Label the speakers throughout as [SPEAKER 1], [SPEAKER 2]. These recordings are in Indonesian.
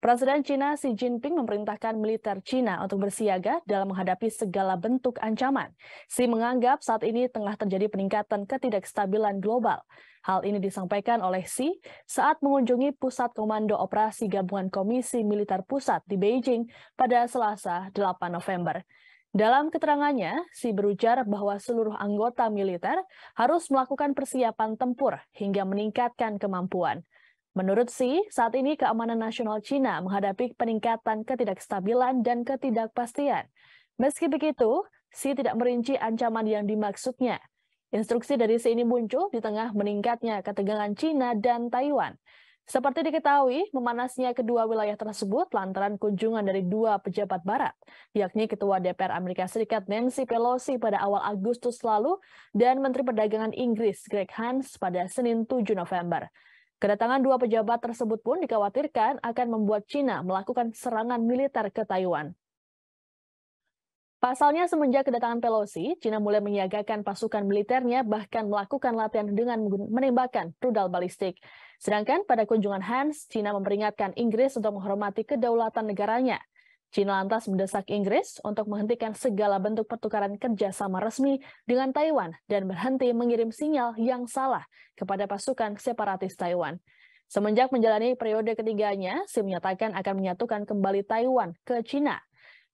[SPEAKER 1] Presiden China Xi Jinping memerintahkan militer China untuk bersiaga dalam menghadapi segala bentuk ancaman. Xi menganggap saat ini tengah terjadi peningkatan ketidakstabilan global. Hal ini disampaikan oleh Xi saat mengunjungi Pusat Komando Operasi Gabungan Komisi Militer Pusat di Beijing pada Selasa 8 November. Dalam keterangannya, Xi berujar bahwa seluruh anggota militer harus melakukan persiapan tempur hingga meningkatkan kemampuan. Menurut Xi, saat ini keamanan nasional Cina menghadapi peningkatan ketidakstabilan dan ketidakpastian. Meski begitu, Xi tidak merinci ancaman yang dimaksudnya. Instruksi dari Xi ini muncul di tengah meningkatnya ketegangan Cina dan Taiwan. Seperti diketahui, memanasnya kedua wilayah tersebut lantaran kunjungan dari dua pejabat barat, yakni Ketua DPR Amerika Serikat Nancy Pelosi pada awal Agustus lalu dan Menteri Perdagangan Inggris Greg Hans pada Senin 7 November. Kedatangan dua pejabat tersebut pun dikhawatirkan akan membuat China melakukan serangan militer ke Taiwan. Pasalnya semenjak kedatangan Pelosi, China mulai menyiagakan pasukan militernya bahkan melakukan latihan dengan menembakkan rudal balistik. Sedangkan pada kunjungan Hans, China memperingatkan Inggris untuk menghormati kedaulatan negaranya Cina lantas mendesak Inggris untuk menghentikan segala bentuk pertukaran kerjasama resmi dengan Taiwan dan berhenti mengirim sinyal yang salah kepada pasukan separatis Taiwan. Semenjak menjalani periode ketiganya, Xi menyatakan akan menyatukan kembali Taiwan ke Cina.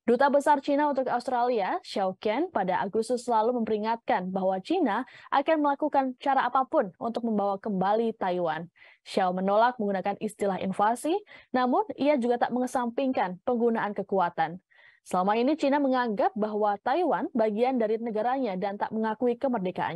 [SPEAKER 1] Duta Besar Cina untuk Australia, Xiao Qian, pada Agustus lalu memperingatkan bahwa Cina akan melakukan cara apapun untuk membawa kembali Taiwan. Xiao menolak menggunakan istilah invasi, namun ia juga tak mengesampingkan penggunaan kekuatan. Selama ini Cina menganggap bahwa Taiwan bagian dari negaranya dan tak mengakui kemerdekaannya.